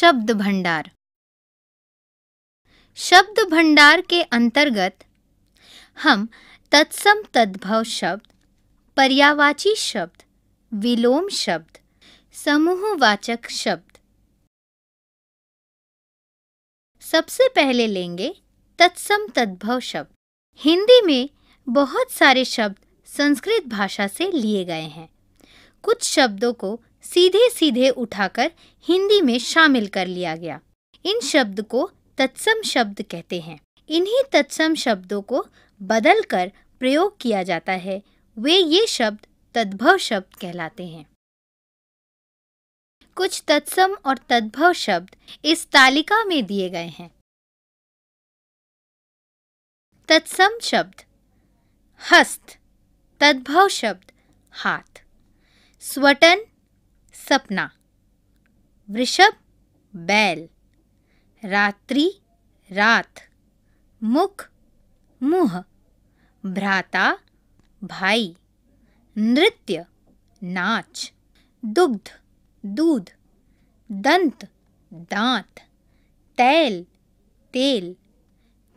शब्द भंडार शब्द भंडार के अंतर्गत हम तत्सम तद्भव शब्द पर्यावाची शब्द विलोम शब्द समूहवाचक शब्द सबसे पहले लेंगे तत्सम तद्भव शब्द हिंदी में बहुत सारे शब्द संस्कृत भाषा से लिए गए हैं कुछ शब्दों को सीधे सीधे उठाकर हिंदी में शामिल कर लिया गया इन शब्द को तत्सम शब्द कहते हैं इन्हीं तत्सम शब्दों को बदल कर प्रयोग किया जाता है वे ये शब्द तद्भव शब्द कहलाते हैं कुछ तत्सम और तद्भव शब्द इस तालिका में दिए गए हैं तत्सम शब्द हस्त तद्भव शब्द हाथ स्वटन सपना वृषभ बैल रात्रि रात मुख मुह भ्राता भाई नृत्य नाच दुग्ध दूध दंत दांत तैल तेल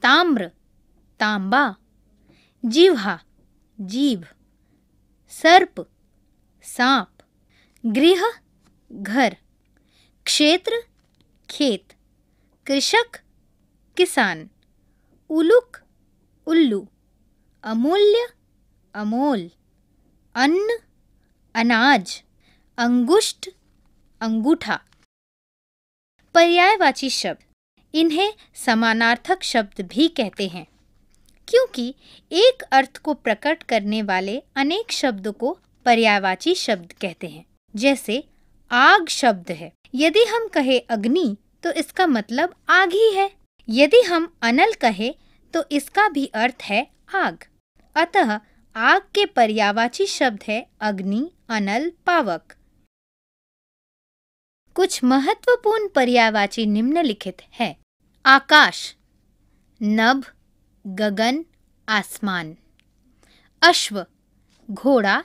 ताम्र तांबा जीवा जीभ सर्प सांप गृह घर क्षेत्र खेत कृषक किसान उलुक उल्लू अमूल्य अमोल अन्न अनाज अंगुष्ट अंगूठा पर्यायवाची शब्द इन्हें समानार्थक शब्द भी कहते हैं क्योंकि एक अर्थ को प्रकट करने वाले अनेक शब्दों को पर्यायवाची शब्द कहते हैं जैसे आग शब्द है यदि हम कहे अग्नि तो इसका मतलब आग ही है यदि हम अनल कहे तो इसका भी अर्थ है आग अतः आग के पर्यावाची शब्द है अग्नि अनल पावक कुछ महत्वपूर्ण पर्यावाची निम्नलिखित है आकाश नभ गगन आसमान अश्व घोड़ा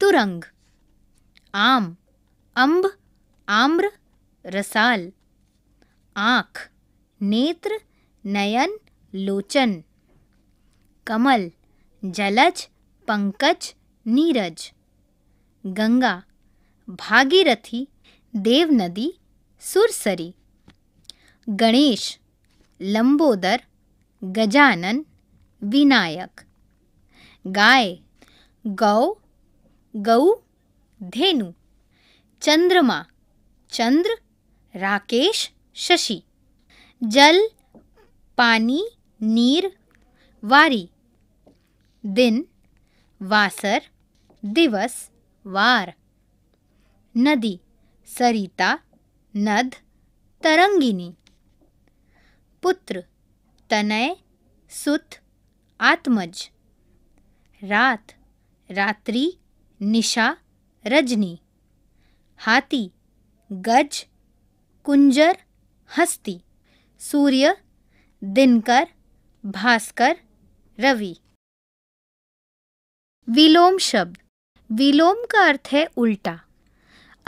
तुरंग आम अम्ब आम्र रसाल आँख नेत्र नयन लोचन कमल जलज पंकज नीरज गंगा भागीरथी देव नदी सुरसरी गणेश लंबोदर गजानन विनायक गाय गौ गऊ धेनु चंद्रमा चंद्र राकेश शशि जल पानी नीर वारी दिन वासर दिवस वार नदी सरिता नद तरंगिनी पुत्र तनय सुत आत्मज रात रात्रि निशा रजनी हाथी गज कुंजर हस्ती सूर्य दिनकर भास्कर रवि विलोम शब्द विलोम का अर्थ है उल्टा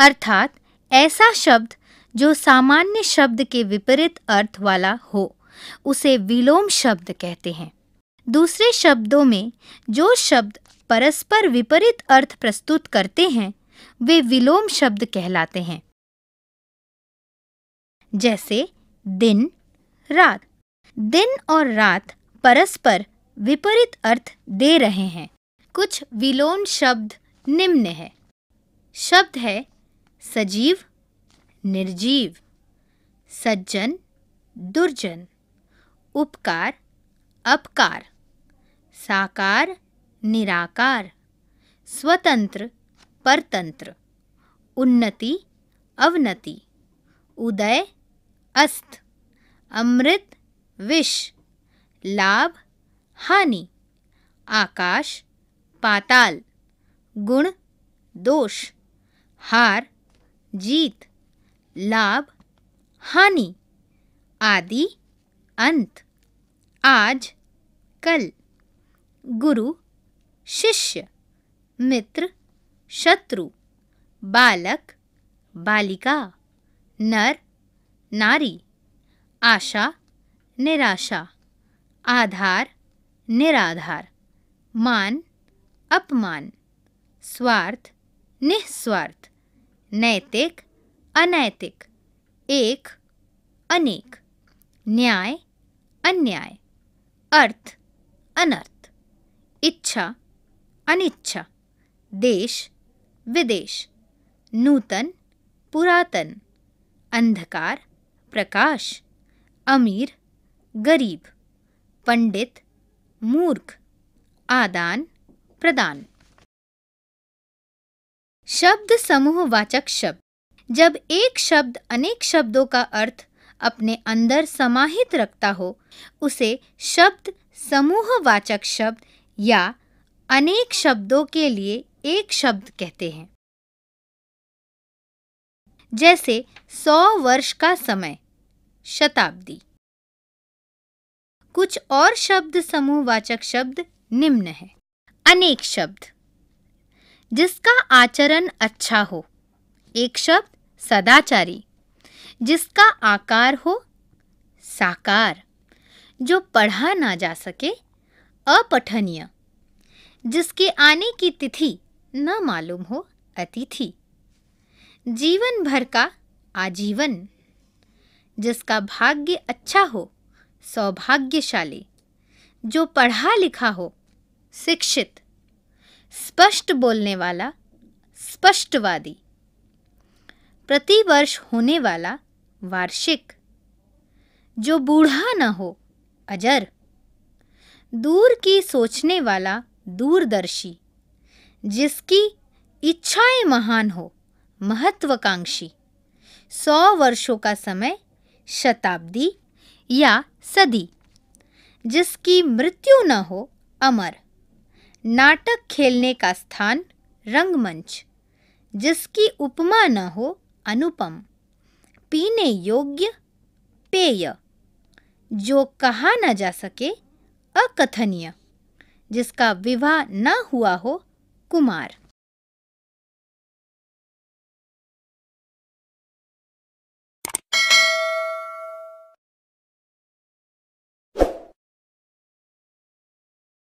अर्थात ऐसा शब्द जो सामान्य शब्द के विपरीत अर्थ वाला हो उसे विलोम शब्द कहते हैं दूसरे शब्दों में जो शब्द परस्पर विपरीत अर्थ प्रस्तुत करते हैं वे विलोम शब्द कहलाते हैं जैसे दिन रात दिन और रात परस्पर विपरीत अर्थ दे रहे हैं कुछ विलोम शब्द निम्न है शब्द है सजीव निर्जीव सज्जन दुर्जन उपकार अपकार साकार निराकार स्वतंत्र परतंत्र उन्नति अवनति उदय अस्त अमृत विष लाभ हानि आकाश पाताल गुण दोष हार जीत लाभ हानि आदि अंत आज कल गुरु शिष्य मित्र शत्रु बालक बालिका नर नारी आशा निराशा आधार निराधार मान अपमान स्वार्थ निस्वार्थ नैतिक अनैतिक एक अनेक न्याय अन्याय अर्थ अनर्थ इच्छा अनिच्छा देश विदेश नूतन पुरातन अंधकार प्रकाश अमीर गरीब पंडित मूर्ख आदान प्रदान शब्द समूह वाचक शब्द जब एक शब्द अनेक शब्दों का अर्थ अपने अंदर समाहित रखता हो उसे शब्द समूह वाचक शब्द या अनेक शब्दों के लिए एक शब्द कहते हैं जैसे सौ वर्ष का समय शताब्दी कुछ और शब्द समूहवाचक शब्द निम्न है अनेक शब्द जिसका आचरण अच्छा हो एक शब्द सदाचारी जिसका आकार हो साकार जो पढ़ा ना जा सके अपठनीय जिसके आने की तिथि न मालूम हो अतिथि जीवन भर का आजीवन जिसका भाग्य अच्छा हो सौभाग्यशाली जो पढ़ा लिखा हो शिक्षित स्पष्ट बोलने वाला स्पष्टवादी प्रतिवर्ष होने वाला वार्षिक जो बूढ़ा न हो अजर दूर की सोचने वाला दूरदर्शी जिसकी इच्छाएं महान हो महत्वाकांक्षी सौ वर्षों का समय शताब्दी या सदी जिसकी मृत्यु न हो अमर नाटक खेलने का स्थान रंगमंच जिसकी उपमा न हो अनुपम पीने योग्य पेय जो कहा न जा सके अकथनीय जिसका विवाह न हुआ हो कुमार